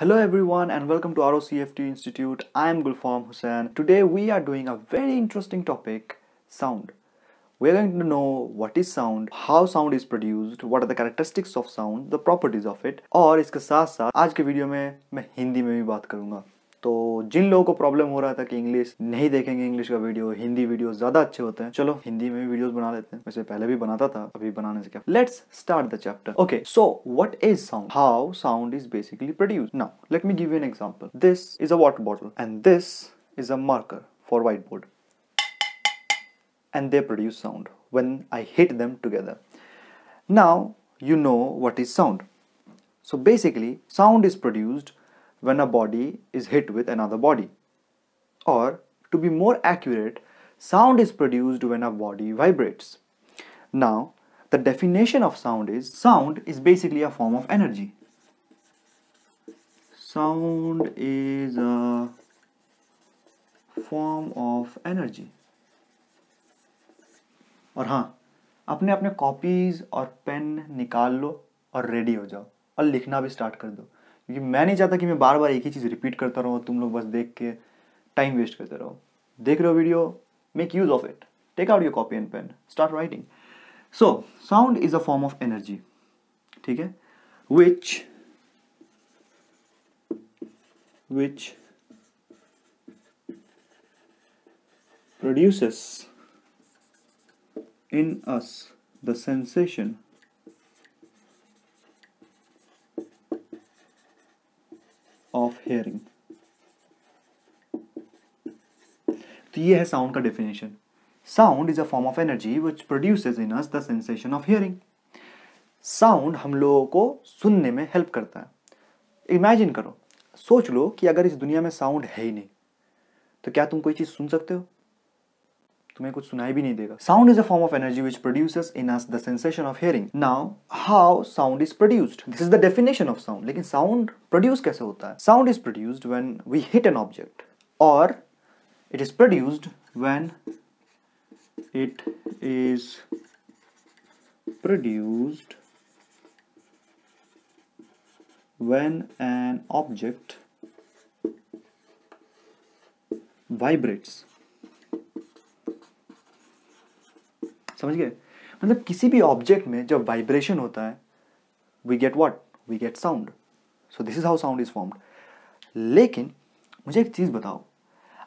Hello everyone and welcome to ROCFT Institute. I am Gulfarm Hussain. Today we are doing a very interesting topic, sound. We are going to know what is sound, how sound is produced, what are the characteristics of sound, the properties of it और इसके साथ साथ आज के video में मैं हिंदी में भी बात करूँगा तो जिन लोगों को प्रॉब्लम हो रहा था कि इंग्लिश नहीं देखेंगे इंग्लिश का वीडियो हिंदी वीडियो ज्यादा अच्छे होते हैं चलो हिंदी में भी वीडियोस बना लेते हैं वैसे पहले भी बनाता था अभी बनाने से क्या let's start the chapter okay so what is sound how sound is basically produce now let me give you an example this is a water bottle and this is a marker for white board and they produce sound when I hit them together now you know what is sound so basically sound is produced when a body is hit with another body. Or, to be more accurate, sound is produced when a body vibrates. Now, the definition of sound is sound is basically a form of energy. Sound is a form of energy. और हाँ अपने अपने copies और pen निकाल लो और ready हो जाओ और लिखना भी स्टार्ट कर दो क्योंकि मैं नहीं चाहता कि मैं बार बार एक ही चीज़ रिपीट करता रहूँ तुम लोग बस देख के टाइम वेस्ट करते रहो देख रहे हो video make use of it take out your copy and pen start writing so sound is a form of energy ठीक है which which produces in us the sensation of hearing तो ये है साउंड का definition sound is a form of energy which produce in us the sensation of hearing sound हम लोगों को सुनने में हेल्प करता है इमेजिन करो सोच लो कि अगर इस दुनिया में साउंड है ही नहीं तो क्या तुम कोई चीज़ सुन सकते हो तुम्हें कुछ सुनाई भी नहीं देगा sound is a form of energy which produce in us the sensation of hearing now how sound is produced this is the definition of sound लेकिन साउंड प्रोड्यूस कैसे होता है sound is produced when we hit an object और it is produced when it is produced when an object vibrates समझ गए मतलब किसी भी ऑब्जेक्ट में जब वाइब्रेशन होता है we get what we get sound so this is how sound is formed लेकिन मुझे एक चीज़ बताओ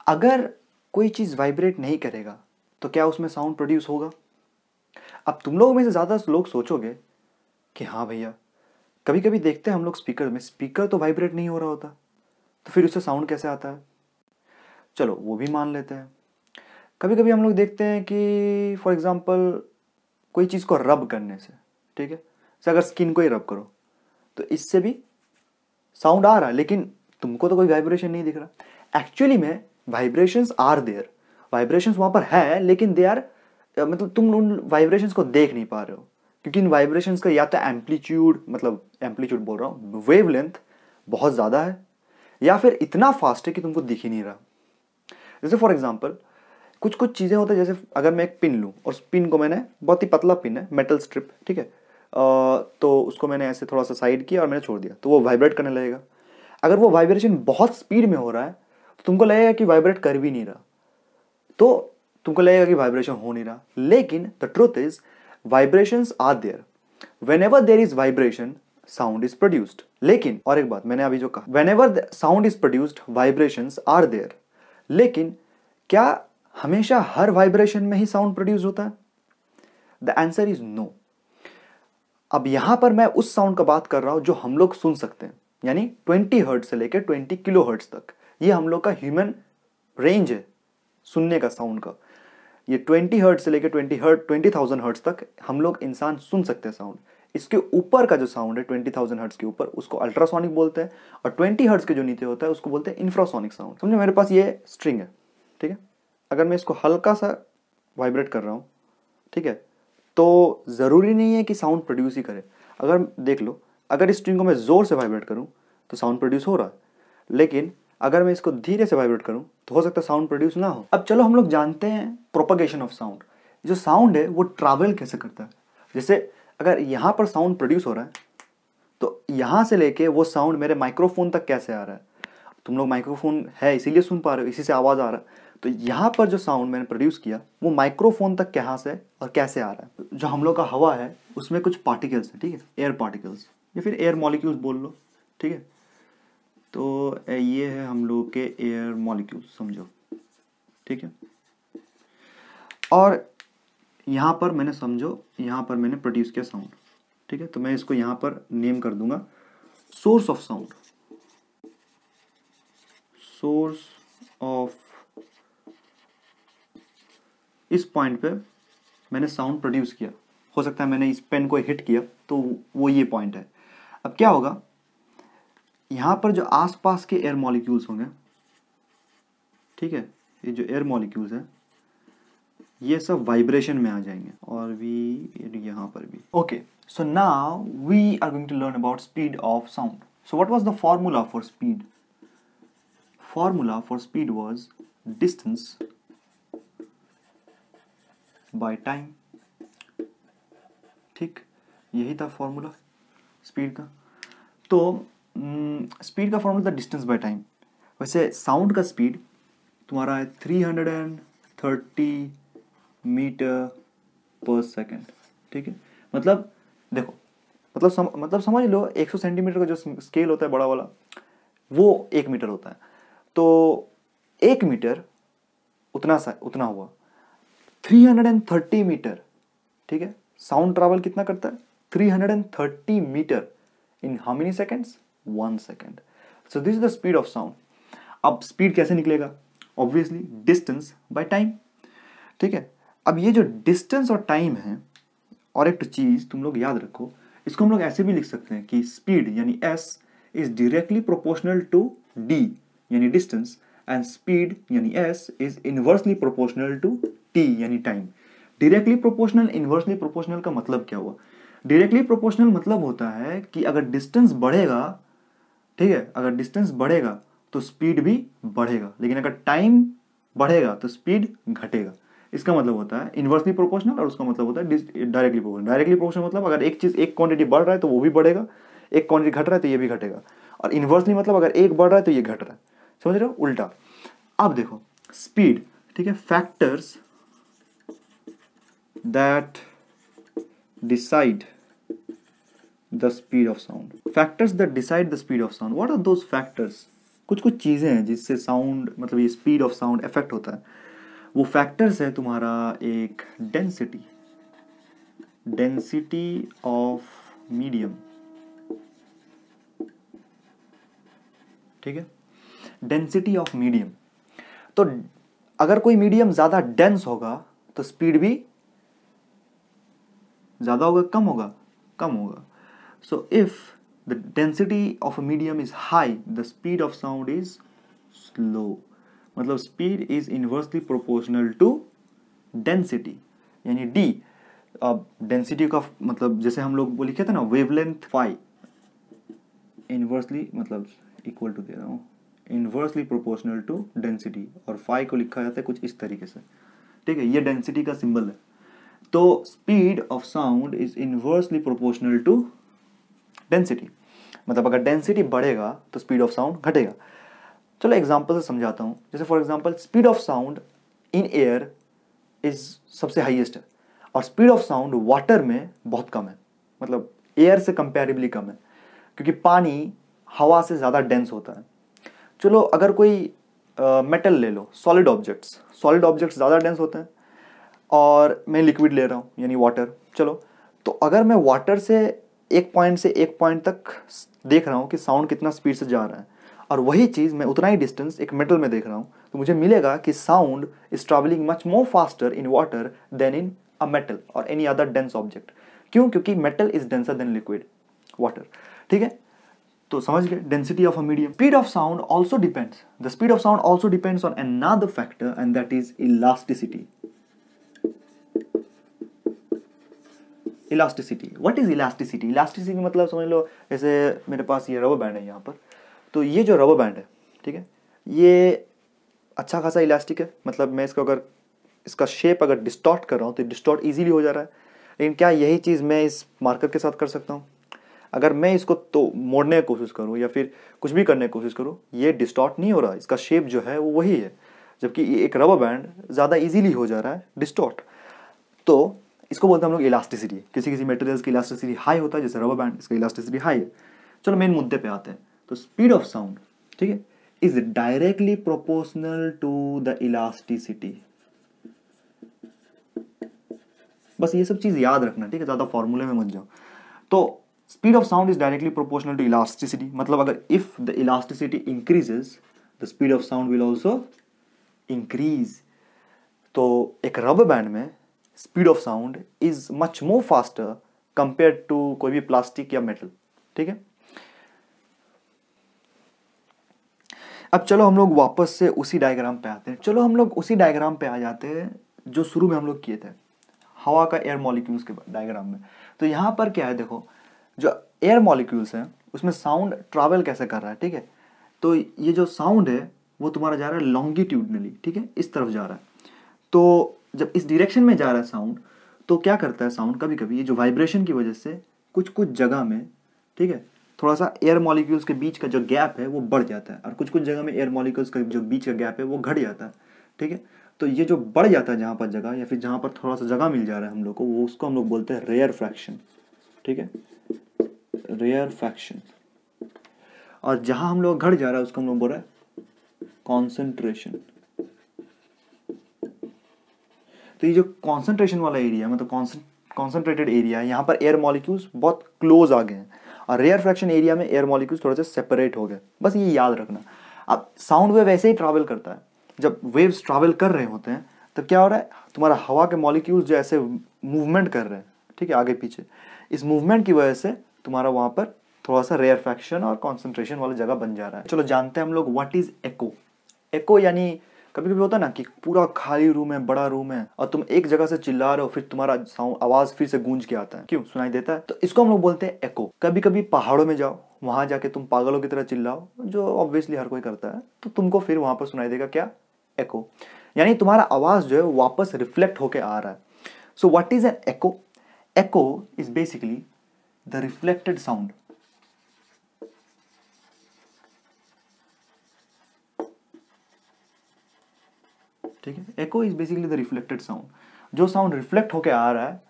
अगर कोई चीज़ वाइब्रेट नहीं करेगा तो क्या उसमें साउंड प्रोड्यूस होगा अब तुम लोगों में से ज़्यादा लोग सोचोगे कि हाँ भैया कभी कभी देखते हैं हम लोग स्पीकर में स्पीकर तो वाइब्रेट नहीं हो रहा होता तो फिर उससे साउंड कैसे आता है चलो वो भी मान लेते हैं कभी कभी हम लोग देखते हैं कि फॉर एग्ज़ाम्पल कोई चीज़ को रब करने से ठीक है जैसे अगर स्किन को ही रब करो तो इससे भी साउंड आ रहा है लेकिन तुमको तो कोई वाइब्रेशन नहीं दिख रहा एक्चुअली में वाइब्रेशंस आर देयर वाइब्रेशंस वहाँ पर है लेकिन दे आर मतलब तुम उन वाइब्रेशंस को देख नहीं पा रहे हो क्योंकि इन वाइब्रेशंस का या तो एम्पलीट्यूड मतलब एम्पलीट्यूड बोल रहा हूँ वेव लेंथ बहुत ज़्यादा है या फिर इतना फास्ट है कि तुमको दिख ही नहीं रहा जैसे फॉर एग्जाम्पल कुछ कुछ चीज़ें होते है जैसे अगर मैं एक पिन लूँ और उस पिन को मैंने बहुत ही पतला पिन है मेटल स्ट्रिप ठीक है तो उसको मैंने ऐसे थोड़ा सा साइड किया और मैंने छोड़ दिया तो वो वाइब्रेट करने लगेगा अगर वो वाइब्रेशन बहुत स्पीड में हो रहा है तो तुमको लगेगा कि वाइब्रेट कर भी नहीं रहा तो तुमको लगेगा कि वाइब्रेशन हो नहीं रहा लेकिन the truth is vibrations are there whenever there is vibration sound is produced लेकिन और एक बात मैंने अभी जो कहा whenever sound is produced vibration are there लेकिन क्या हमेशा हर वाइब्रेशन में ही साउंड प्रोड्यूस होता है द आंसर इज नो अब यहां पर मैं उस साउंड का बात कर रहा हूं जो हम लोग सुन सकते हैं यानी 20 हर्ट से लेकर 20 किलो हर्ट तक ये हम लोग का ह्यूमन रेंज है सुनने का साउंड का ये 20 हर्ट से लेकर 20 हर्ट 20,000 हर्ट्स तक हम लोग इंसान सुन सकते हैं साउंड इसके ऊपर का जो साउंड है 20,000 हर्ट्स के ऊपर उसको अल्ट्रासोनिक बोलते हैं और 20 हर्ट्स के जो नीचे होता है उसको बोलते हैं इंफ्रासोनिक साउंड समझो मेरे पास ये स्ट्रिंग है ठीक है अगर मैं इसको हल्का सा वाइब्रेट कर रहा हूँ ठीक है तो ज़रूरी नहीं है कि साउंड प्रोड्यूस ही करे अगर देख लो अगर इस स्ट्रिंग को मैं ज़ोर से वाइब्रेट करूँ तो साउंड प्रोड्यूस हो रहा है लेकिन अगर मैं इसको धीरे से वाइब्रेट करूँ तो हो सकता है साउंड प्रोड्यूस ना हो अब चलो हम लोग जानते हैं प्रोपगेशन ऑफ साउंड जो साउंड है वो ट्रैवल कैसे करता है जैसे अगर यहाँ पर साउंड प्रोड्यूस हो रहा है तो यहाँ से लेके वो साउंड मेरे माइक्रोफोन तक कैसे आ रहा है तुम लोग माइक्रोफोन है इसीलिए सुन पा रहे हो इसी से आवाज़ आ रहा है तो यहाँ पर जो साउंड मैंने प्रोड्यूस किया वो माइक्रोफोन तक कहाँ से और कैसे आ रहा है जो हम लोग का हवा है उसमें कुछ पार्टिकल्स हैं ठीक है एयर पार्टिकल्स या फिर एयर मॉलिक्यूल्स बोल लो ठीक है तो ये है हम लोग के एयर मॉलिक्यूल्स समझो ठीक है और यहाँ पर मैंने समझो यहाँ पर मैंने प्रोड्यूस किया साउंड ठीक है तो मैं इसको यहाँ पर नेम कर दूंगा source of sound source of इस पॉइंट पे मैंने साउंड प्रोड्यूस किया हो सकता है मैंने इस पेन को हिट किया तो वो ये पॉइंट है अब क्या होगा यहाँ पर जो आसपास के एयर मॉलिक्यूल्स होंगे ठीक है ये जो एयर मॉलिक्यूल्स है ये सब वाइब्रेशन में आ जाएंगे और भी यहाँ पर भी ओके सो ना we are going to learn about speed of sound so what was the formula for speed formula for speed was distance by time ठीक यही था फॉर्मूला स्पीड का तो स्पीड हम्म, का फॉर्मूला था डिस्टेंस बाय टाइम वैसे sound का speed तुम्हारा है three hundred and thirty metre per second ठीक है मतलब देखो मतलब सम, मतलब समझ लो एक सौ सेंटीमीटर का जो स्केल होता है बड़ा वाला वो एक मीटर होता है तो एक मीटर उतना सा उतना हुआ 330 मीटर ठीक है साउंड ट्रैवल कितना करता है 330 metre in how many seconds one second so this is the speed of sound अब स्पीड कैसे निकलेगा ऑब्वियसली डिस्टेंस बाय टाइम ठीक है अब ये जो डिस्टेंस और टाइम है और एक चीज़ तुम लोग याद रखो इसको हम लोग ऐसे भी लिख सकते हैं कि स्पीड यानी S is directly proportional to D यानी डिस्टेंस एंड स्पीड यानी S is inversely proportional to T यानी time directly proportional inversely proportional का मतलब क्या हुआ डायरेक्टली प्रोपोर्शनल मतलब होता है कि अगर डिस्टेंस बढ़ेगा ठीक है अगर डिस्टेंस बढ़ेगा तो स्पीड भी बढ़ेगा लेकिन अगर टाइम बढ़ेगा तो स्पीड घटेगा इसका मतलब होता है इन्वर्सली प्रोपोर्शनल और उसका मतलब होता है डायरेक्टली प्रोपोर्शनल डायरेक्टली प्रोपोर्शनल मतलब अगर एक चीज़ एक क्वांटिटी बढ़ रहा है तो वो भी बढ़ेगा एक क्वांटिटी घट रहा है तो ये भी घटेगा और इन्वर्सली मतलब अगर एक बढ़ रहा है तो ये घट रहा है समझ रहे हो उल्टा अब देखो स्पीड ठीक है factors that decide the speed of sound factors that decide the speed of sound what are those factors कुछ कुछ चीज़ें हैं जिससे साउंड मतलब ये स्पीड ऑफ साउंड इफेक्ट होता है वो फैक्टर्स है तुम्हारा एक डेंसिटी डेंसिटी ऑफ मीडियम ठीक है डेंसिटी ऑफ मीडियम तो अगर कोई मीडियम ज़्यादा डेंस होगा तो स्पीड भी ज़्यादा होगा कम होगा कम होगा so if the density of a medium is high the speed of sound is slow मतलब speed is inversely proportional to density यानी डी अब डेंसिटी का मतलब जैसे हम लोग वो लिखे थे ना वेवलेंथ फाइव इन्वर्सली मतलब इक्वल टू दे रहा हूँ इन्वर्सली प्रोपोर्शनल टू डेंसिटी और फाइव को लिखा जाता है कुछ इस तरीके से ठीक है ये डेंसिटी का सिंबल है तो speed of sound is inversely proportional to density मतलब अगर डेंसिटी बढ़ेगा तो स्पीड ऑफ साउंड घटेगा चलो एग्जाम्पल से समझाता हूँ जैसे for example speed of sound in air is सबसे हाईएस्ट है और स्पीड ऑफ साउंड वाटर में बहुत कम है मतलब एयर से कंपेरेबली कम है क्योंकि पानी हवा से ज़्यादा डेंस होता है चलो अगर कोई मेटल uh, ले लो सॉलिड ऑब्जेक्ट्स सॉलिड ऑब्जेक्ट्स ज़्यादा डेंस होते हैं और मैं लिक्विड ले रहा हूँ यानी वाटर चलो तो अगर मैं वाटर से एक पॉइंट से एक पॉइंट तक देख रहा हूँ कि साउंड कितना स्पीड से जा रहा है और वही चीज़ मैं उतना ही डिस्टेंस एक मेटल में देख रहा हूँ तो मुझे मिलेगा कि sound is travelling much more faster in water than in a metal और एनी अदर डेंस ऑब्जेक्ट क्यों क्योंकि metal is denser than liquid water ठीक है तो समझ गए density of a medium speed of sound also depends the speed of sound also depends on an factor and that is elasticity elasticity what is elasticity elasticity मतलब समझ लो जैसे मेरे पास ये रबर बैंड है यहाँ पर तो ये जो रबर बैंड है ठीक है ये अच्छा खासा इलास्टिक है मतलब मैं इसको अगर इसका शेप अगर डिस्टॉर्ट कर रहा हूँ तो डिस्टॉर्ट ईजिली हो जा रहा है लेकिन क्या यही चीज़ मैं इस मार्कर के साथ कर सकता हूँ अगर मैं इसको तो मोड़ने की कोशिश करूँ या फिर कुछ भी करने की कोशिश करूँ ये डिस्टॉर्ट नहीं हो रहा इसका शेप जो है वो वही है जबकि एक रबर बैंड ज़्यादा इजीली हो जा रहा है डिस्टॉर्ट तो इसको बोलते हैं हम लोग इलास्टिसिटी किसी किसी मेटेरियल की इलास्टिसिटी हाई होता है जैसे रबर बैंड इसका इलास्टिसिटी हाई है चलो मेन मुद्दे पे आते हैं तो स्पीड ऑफ साउंड ठीक है is directly proportional to the elasticity बस ये सब चीज़ याद रखना ठीक है ज़्यादा फॉर्मूले में मत जाओ तो speed of sound is directly proportional to elasticity मतलब अगर if the elasticity increases the speed of sound will also increase तो एक रबर बैंड में speed of sound is much more faster compare to कोई भी प्लास्टिक या metal ठीक है अब चलो हम लोग वापस से उसी डायग्राम पे आते हैं चलो हम लोग उसी डायग्राम पे आ जाते हैं जो शुरू में हम लोग किए थे हवा का एयर मॉलिक्यूल्स के डायग्राम में तो यहाँ पर क्या है देखो जो एयर मॉलिक्यूल्स हैं उसमें साउंड ट्रैवल कैसे कर रहा है ठीक है तो ये जो साउंड है वो तुम्हारा जा रहा है लॉन्गिट्यूडनली ठीक है इस तरफ जा रहा है तो जब इस डिरेक्शन में जा रहा है साउंड तो क्या करता है साउंड कभी कभी ये जो वाइब्रेशन की वजह से कुछ कुछ जगह में ठीक है थोड़ा सा एयर मॉलिक्यूल्स के बीच का जो गैप है वो बढ़ जाता है और कुछ कुछ जगह में एयर मॉलिक्यूल्स का जो बीच का गैप है वो घट जाता है ठीक है तो ये जो बढ़ जाता है जहाँ पर जगह या फिर जहाँ पर थोड़ा सा जगह मिल जा रहा है हम लोग को वो उसको हम लोग बोलते हैं रेयर फ्रैक्शन ठीक है रेयर फ्रैक्शन और जहाँ हम लोग घट जा रहा है उसको हम लोग बोल रहे हैं कॉन्सेंट्रेशन तो ये जो कॉन्सेंट्रेशन वाला एरिया मतलब कॉन्सेंट्रेटेड एरिया है यहाँ पर एयर मॉलिक्यूल्स बहुत क्लोज आ गए हैं और रेयर फ्रैक्शन एरिया में एयर मॉलिक्यूल्स थोड़े से सेपरेट हो गए बस ये याद रखना अब साउंड वेव ऐसे ही ट्रैवल करता है जब वेव्स ट्रैवल कर रहे होते हैं तो क्या हो रहा है तुम्हारा हवा के मॉलिक्यूल्स जो ऐसे मूवमेंट कर रहे हैं ठीक है आगे पीछे इस मूवमेंट की वजह से तुम्हारा वहाँ पर थोड़ा सा रेयर फ्रैक्शन और कॉन्सेंट्रेशन वाला जगह बन जा रहा है चलो जानते हैं हम लोग वट इज एको एको यानी कभी कभी होता है ना कि पूरा खाली रूम है बड़ा रूम है और तुम एक जगह से चिल्ला रहे हो फिर तुम्हारा साउंड आवाज फिर से गूंज के आता है क्यों सुनाई देता है तो इसको हम लोग बोलते हैं एको कभी कभी पहाड़ों में जाओ वहां जाके तुम पागलों की तरह चिल्लाओ जो ऑब्वियसली हर कोई करता है तो तुमको फिर वहां पर सुनाई देगा क्या एको यानी तुम्हारा आवाज जो है वापस रिफ्लेक्ट होके आ रहा है so what is an echo echo is basically the reflected sound ठीक है echo is basically the reflected sound जो साउंड रिफ्लेक्ट होकर आ रहा है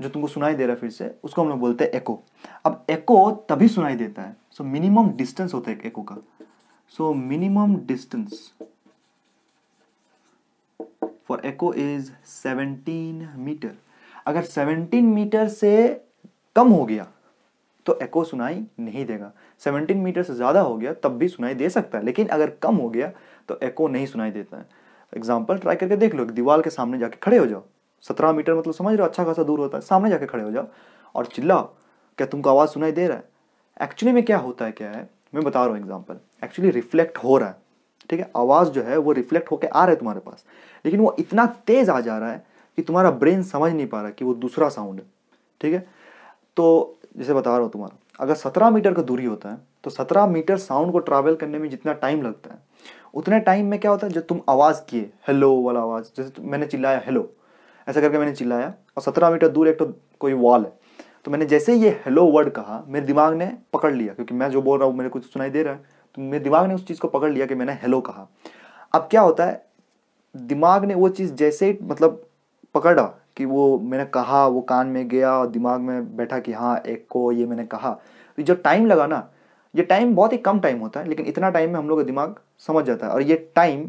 जो तुमको सुनाई दे रहा है फिर से उसको हम लोग बोलते हैं एको अब एको तभी सुनाई देता है सो मिनिमम डिस्टेंस होता है एको का so minimum distance for echo is 17 metre अगर 17 मीटर से कम हो गया तो एको सुनाई नहीं देगा 17 मीटर से ज़्यादा हो गया तब भी सुनाई दे सकता है लेकिन अगर कम हो गया तो एको नहीं सुनाई देता है एग्जाम्पल ट्राई करके देख लो एक दीवार के सामने जाके खड़े हो जाओ सत्रह मीटर मतलब समझ रहे हो अच्छा खासा दूर होता है सामने जाके खड़े हो जाओ और चिल्लाओ क्या तुमको आवाज़ सुनाई दे रहा है एक्चुअली में क्या होता है क्या है मैं बता रहा हूँ एग्जाम्पल एक्चुअली रिफ्लेक्ट हो रहा है ठीक है आवाज़ जो है वो रिफ्लेक्ट होकर आ रहा है तुम्हारे पास लेकिन वो इतना तेज़ आ जा रहा है कि तुम्हारा ब्रेन समझ नहीं पा रहा कि वो दूसरा साउंड है ठीक है तो जैसे बता रहा हूँ तुम्हारा अगर सत्रह मीटर का दूरी होता है तो सत्रह मीटर साउंड को ट्रैवल करने में जितना टाइम लगता है उतने टाइम में क्या होता है जब तुम आवाज़ किए हेलो वाला आवाज़ जैसे मैंने चिल्लाया हेलो ऐसा करके मैंने चिल्लाया और सत्रह मीटर दूर एक तो कोई वॉल है तो मैंने जैसे ही ये हेलो वर्ड कहा मेरे दिमाग ने पकड़ लिया क्योंकि मैं जो बोल रहा हूँ मेरे कुछ सुनाई दे रहा है तो मेरे दिमाग ने उस चीज़ को पकड़ लिया कि मैंने हेलो कहा अब क्या होता है दिमाग ने वो चीज़ जैसे ही मतलब पकड़ा कि वो मैंने कहा वो कान में गया और दिमाग में बैठा कि हाँ एक को ये मैंने कहा तो जब टाइम लगा ना ये टाइम बहुत ही कम टाइम होता है लेकिन इतना टाइम में हम लोग का दिमाग समझ जाता है और ये टाइम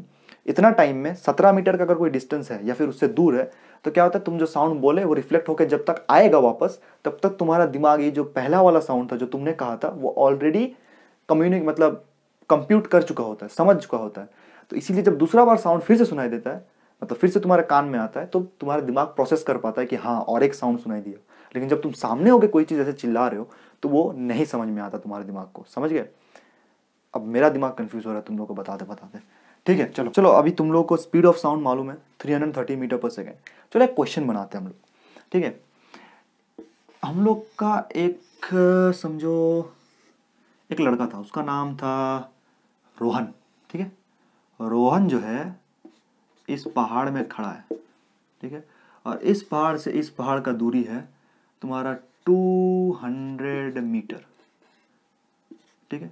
इतना टाइम में सत्रह मीटर का अगर कोई डिस्टेंस है या फिर उससे दूर है तो क्या होता है तुम जो साउंड बोले वो रिफ्लेक्ट होकर जब तक आएगा वापस तब तक तुम्हारा दिमाग ये जो पहला वाला साउंड था जो तुमने कहा था वो ऑलरेडी कम्युनिक मतलब कंप्यूट कर चुका होता है समझ चुका होता है तो इसीलिए जब दूसरा बार साउंड फिर से सुनाई देता है मतलब फिर से तुम्हारे कान में आता है तो तुम्हारा दिमाग प्रोसेस कर पाता है कि हाँ और एक साउंड सुनाई दिया लेकिन जब तुम सामने होके कोई चीज़ ऐसे चिल्ला रहे हो तो वो नहीं समझ में आता तुम्हारे दिमाग को समझ गए अब मेरा दिमाग कन्फ्यूज हो रहा है तुम लोग को बताते बताते ठीक है चलो चलो अभी तुम लोग को स्पीड ऑफ साउंड मालूम है थर्टी मीटर पर सेकेंड चलो एक क्वेश्चन बनाते हैं हम लोग ठीक है हम लोग का एक समझो एक लड़का था उसका नाम था रोहन ठीक है रोहन जो है इस पहाड़ में खड़ा है ठीक है और इस पहाड़ से इस पहाड़ का दूरी है तुम्हारा 200 मीटर ठीक है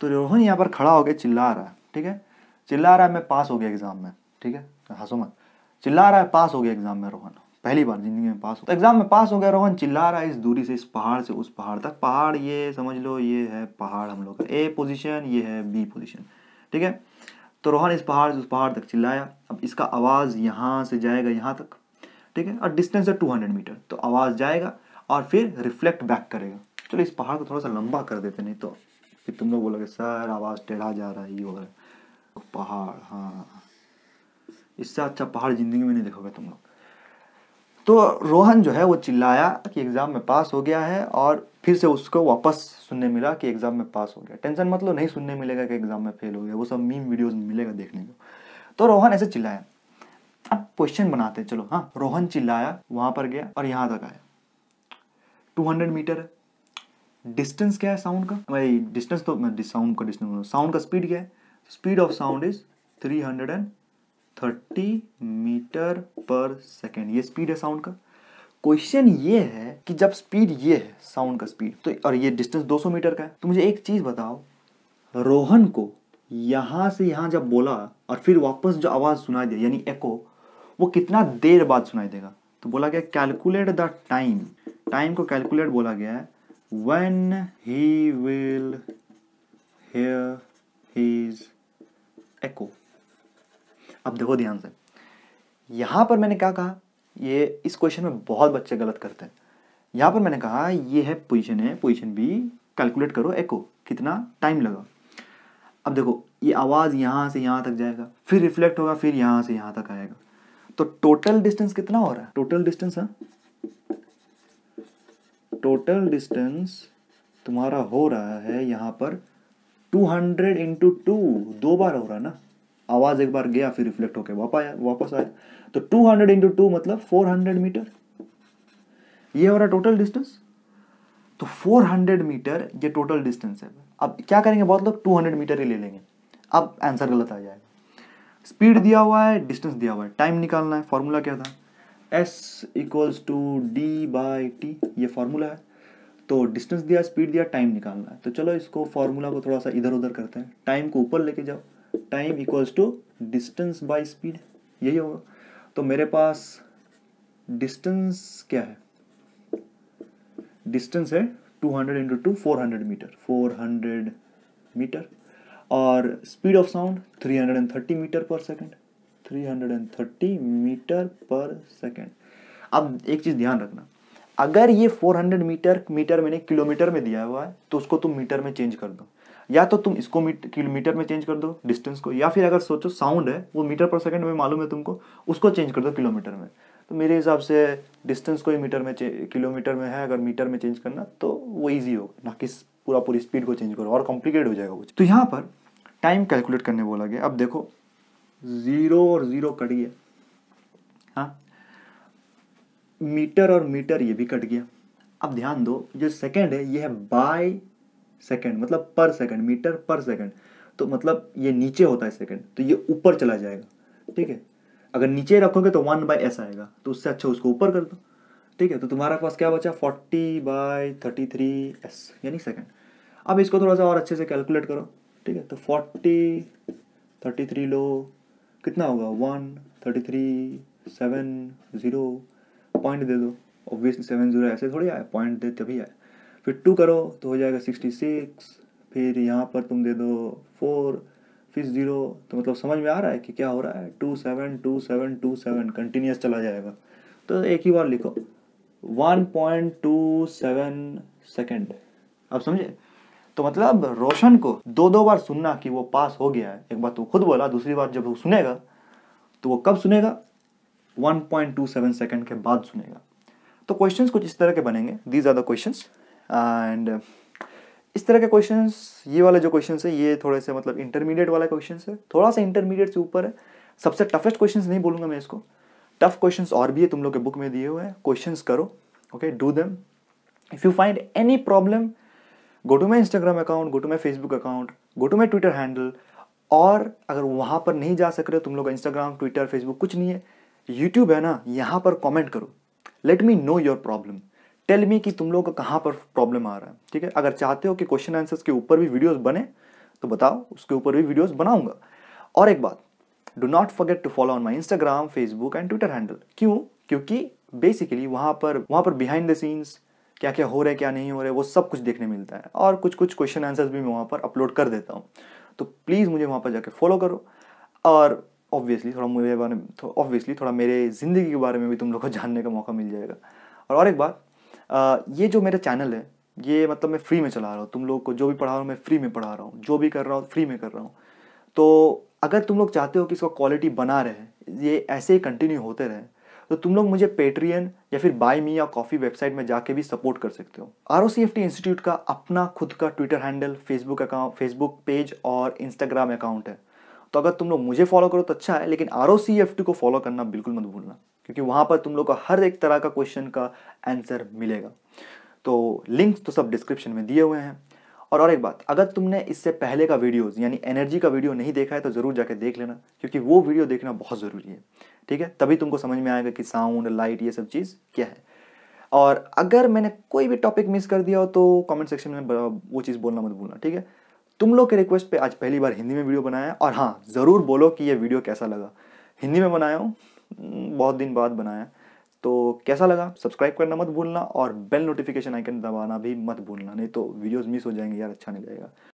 तो रोहन यहाँ पर खड़ा होकर चिल्ला रहा है ठीक है चिल्ला रहा है मैं पास हो गया एग्जाम में ठीक है हंसो मत चिल्ला रहा है पास हो गया एग्जाम में रोहन पहली बार जिंदगी में पास हो तो एग्जाम में पास हो गया रोहन चिल्ला रहा है इस दूरी से इस पहाड़ से उस पहाड़ तक पहाड़ ये समझ लो ये है पहाड़ हम लोग का ए पोजिशन ये है बी पोजिशन ठीक है तो रोहन इस पहाड़ से उस पहाड़ तक चिल्लाया अब इसका आवाज़ यहाँ से जाएगा यहाँ तक ठीक है और डिस्टेंस है 200 मीटर तो आवाज़ जाएगा और फिर रिफ्लेक्ट बैक करेगा चलो इस पहाड़ को थोड़ा सा लंबा कर देते नहीं तो फिर तुम लोग बोलोगे सर आवाज़ टेढ़ा जा रहा है ये हो रहा है पहाड़ हाँ इससे अच्छा पहाड़ जिंदगी में नहीं देखोगे तुम लोग तो रोहन जो है वो चिल्लाया कि एग्ज़ाम में पास हो गया है और फिर से उसको वापस सुनने मिला कि एग्ज़ाम में पास हो गया टेंशन मतलब नहीं सुनने मिलेगा कि एग्ज़ाम में फेल हो गया वो सब मीम वीडियोस मिलेगा देखने को तो रोहन ऐसे चिल्लाया अब क्वेश्चन बनाते हैं चलो हाँ रोहन चिल्लाया वहां पर गया और यहाँ तक आया 200 मीटर है डिस्टेंस क्या है साउंड का भाई डिस्टेंस तो साउंड का डिस्टेंस साउंड का स्पीड क्या है speed of sound is 330 metre per second ये स्पीड है साउंड का क्वेश्चन ये है कि जब स्पीड ये है साउंड का स्पीड तो और ये डिस्टेंस 200 मीटर का है तो मुझे एक चीज़ बताओ रोहन को यहां से यहाँ जब बोला और फिर वापस जो आवाज़ सुनाई दिया यानी एको वो कितना देर बाद सुनाई देगा तो बोला गया कैलकुलेट द टाइम टाइम को कैलकुलेट बोला गया है when he will hear his अब देखो ध्यान से यहां पर मैंने क्या कहा ये इस क्वेश्चन में बहुत बच्चे गलत करते हैं यहां पर मैंने कहा ये है पोजिशन है पोजिशन बी कैलकुलेट करो एको कितना टाइम लगा अब देखो ये आवाज़ यहां से यहां तक जाएगा फिर रिफ्लेक्ट होगा फिर यहां से यहां तक आएगा तो टोटल डिस्टेंस कितना हो रहा है टोटल डिस्टेंस है टोटल डिस्टेंस तुम्हारा हो रहा है यहां पर 200 हंड्रेड इंटू टू दो बार हो रहा है ना आवाज एक बार गया फिर रिफ्लेक्ट होकर वापस आया वापस आया तो 200 हंड्रेड इंटू टू मतलब 400 मीटर ये हो रहा है टोटल डिस्टेंस तो 400 मीटर ये टोटल डिस्टेंस है अब क्या करेंगे बहुत लोग 200 मीटर ही ले लेंगे अब आंसर गलत आ जाएगा स्पीड दिया हुआ है डिस्टेंस दिया हुआ है टाइम निकालना है फॉर्मूला क्या था s equals to d by t ये फॉर्मूला है तो डिस्टेंस दिया स्पीड दिया टाइम निकालना है तो चलो इसको फॉर्मूला को थोड़ा सा इधर उधर करते हैं टाइम को ऊपर लेके जाओ time equals to distance by speed यही होगा तो मेरे पास डिस्टेंस क्या है डिस्टेंस है 200 hundred into two four metre 400 metre और speed of sound 330 metre per second 330 metre per second अब एक चीज़ ध्यान रखना अगर ये 400 मीटर मीटर मैंने किलोमीटर में दिया हुआ है तो उसको तुम मीटर में चेंज कर दो या तो तुम इसको किलोमीटर में चेंज कर दो डिस्टेंस को या फिर अगर सोचो साउंड है वो मीटर पर सेकंड में मालूम है तुमको उसको चेंज कर दो किलोमीटर में तो मेरे हिसाब से डिस्टेंस को ही मीटर में किलोमीटर में है अगर मीटर में चेंज करना तो वो ईजी होगा ना कि पूरा पूरी स्पीड को चेंज करो और कॉम्प्लिकेट हो जाएगा कुछ तो यहाँ पर टाइम कैलकुलेट करने बोला गया अब देखो ज़ीरो और ज़ीरो कट गया हाँ मीटर और मीटर ये भी कट गया अब ध्यान दो जो सेकंड है ये है बाय सेकंड मतलब पर सेकंड मीटर पर सेकंड तो मतलब ये नीचे होता है सेकंड तो ये ऊपर चला जाएगा ठीक है अगर नीचे रखोगे तो वन बाय एस आएगा तो उससे अच्छा उसको ऊपर कर दो ठीक है तो तुम्हारे पास क्या बचा forty by thirty three s यानी सेकेंड अब इसको थोड़ा सा और अच्छे से कैलकुलेट करो ठीक है तो फोर्टी थर्टी थ्री लो कितना होगा one thirty three seven zero point दे दो ऑब्वियसली सेवन ज़ीरो ऐसे थोड़ी आए पॉइंट दे तभी आए फिर टू करो तो हो जाएगा सिक्सटी सिक्स फिर यहाँ पर तुम दे दो फोर फिर ज़ीरो तो मतलब समझ में आ रहा है कि क्या हो रहा है two seven two seven two seven continuous चला जाएगा तो एक ही बार लिखो one point two seven second आप समझे तो मतलब रोशन को दो दो बार सुनना कि वो पास हो गया है एक बार तो खुद बोला दूसरी बार जब वो सुनेगा तो वो कब सुनेगा 1.27 सेकंड के बाद सुनेगा तो क्वेश्चंस कुछ इस तरह के बनेंगे these are the questions and इस तरह के क्वेश्चन ये वाले जो क्वेश्चन है ये थोड़े से मतलब इंटरमीडिएट वाला क्वेश्चन है थोड़ा सा इंटरमीडिएट से ऊपर है सबसे टफेस्ट क्वेश्चन नहीं बोलूंगा मैं इसको टफ क्वेश्चन और भी है तुम लोग के बुक में दिए हुए हैं क्वेश्चन करो okay do them if you find any problem go to my Instagram account go to my Facebook account go to my Twitter handle और अगर वहाँ पर नहीं जा सक रहे हो तुम लोग इंस्टाग्राम ट्विटर फेसबुक कुछ नहीं है यूट्यूब है ना यहाँ पर कॉमेंट करो let me know your problem tell me कि तुम लोग का कहाँ पर प्रॉब्लम आ रहा है ठीक है अगर चाहते हो कि क्वेश्चन आंसर्स के ऊपर भी वीडियोज़ बने तो बताओ उसके ऊपर भी वीडियोज़ बनाऊंगा और एक बात do not forget to follow on my Instagram Facebook and Twitter handle क्यों क्योंकि बेसिकली वहाँ पर वहाँ पर बिहाइंड द सीन्स क्या क्या हो रहा है क्या नहीं हो रहा है वो सब कुछ देखने मिलता है और कुछ कुछ क्वेश्चन आंसर्स भी मैं वहाँ पर अपलोड कर देता हूँ तो प्लीज़ मुझे वहाँ पर जाके फॉलो करो और ऑब्वियसली थोड़ा मेरे बारे में ऑब्वियसली थोड़ा मेरे ज़िंदगी के बारे में भी तुम लोग को जानने का मौका मिल जाएगा और और एक बात ये जो मेरा चैनल है ये मतलब मैं फ्री में चला रहा हूँ तुम लोग को जो भी पढ़ा रहा हूँ मैं फ्री में पढ़ा रहा हूँ जो भी कर रहा हूँ फ्री में कर रहा हूँ तो अगर तुम लोग चाहते हो कि इसका क्वालिटी बना रहे ये ऐसे ही कंटिन्यू होते रहे तो तुम लोग मुझे पेट्रियन या फिर बाई मी या कॉफ़ी वेबसाइट में जाके भी सपोर्ट कर सकते हो आर इंस्टीट्यूट का अपना खुद का Twitter handle Facebook account Facebook page और इंस्टाग्राम अकाउंट है तो अगर तुम लोग मुझे फॉलो करो तो अच्छा है लेकिन आर को फॉलो करना बिल्कुल मत भूलना क्योंकि वहाँ पर तुम लोग का हर एक तरह का क्वेश्चन का आंसर मिलेगा तो लिंक्स तो सब डिस्क्रिप्शन में दिए हुए हैं और और एक बात अगर तुमने इससे पहले का वीडियोज़ यानी एनर्जी का वीडियो नहीं देखा है तो ज़रूर जाके देख लेना क्योंकि वो वीडियो देखना बहुत ज़रूरी है ठीक है तभी तुमको समझ में आएगा कि साउंड लाइट ये सब चीज़ क्या है और अगर मैंने कोई भी टॉपिक मिस कर दिया हो तो कमेंट सेक्शन में वो चीज़ बोलना मत भूलना ठीक है तुम लोग के रिक्वेस्ट पे आज पहली बार हिंदी में वीडियो बनाया और हाँ ज़रूर बोलो कि ये वीडियो कैसा लगा हिंदी में बनाया हूँ बहुत दिन बाद बनाया तो कैसा लगा सब्सक्राइब करना मत भूलना और बेल नोटिफिकेशन आइकन दबाना भी मत भूलना नहीं तो वीडियोज़ मिस हो जाएंगे यार अच्छा नहीं लगेगा